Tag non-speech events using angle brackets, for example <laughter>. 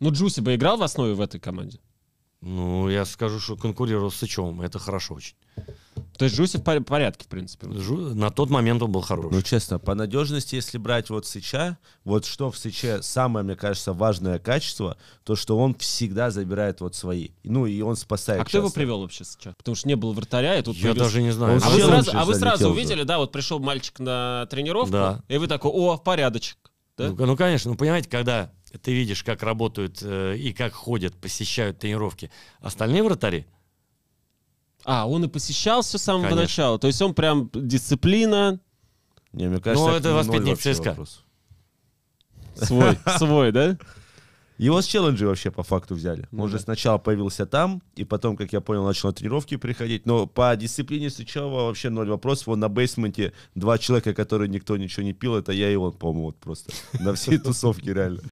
Ну, Джуси бы играл в основе в этой команде? Ну, я скажу, что конкурировал с Сычевым, это хорошо очень. То есть Джуси в порядке, в принципе? Жу... На тот момент он был хорош. Ну, честно, по надежности, если брать вот Сыча, вот что в Сыче самое, мне кажется, важное качество, то, что он всегда забирает вот свои. Ну, и он спасает. А часто. кто его привел вообще Сыча? Потому что не было вратаря, и тут Я появился... даже не знаю. а вы, сразу, а вы сразу увидели, да, вот пришел мальчик на тренировку, да. и вы такой, о, порядочек. Да? Ну, ну, конечно, ну, понимаете, когда ты видишь, как работают э, и как ходят, посещают тренировки. Остальные вратари? А, он и посещал все с самого Конечно. начала. То есть он прям дисциплина. Не, мне кажется, ну, это воспитанник ЦСКА. Вопрос. Свой, <laughs> свой, да? Его с челленджи вообще по факту взяли. Ну он же сначала появился там, и потом, как я понял, начал на тренировки приходить. Но по дисциплине Сычева вообще ноль вопросов. Вон на бейсменте два человека, которые никто ничего не пил, это я и он, по-моему, вот просто. <laughs> На всей тусовке реально.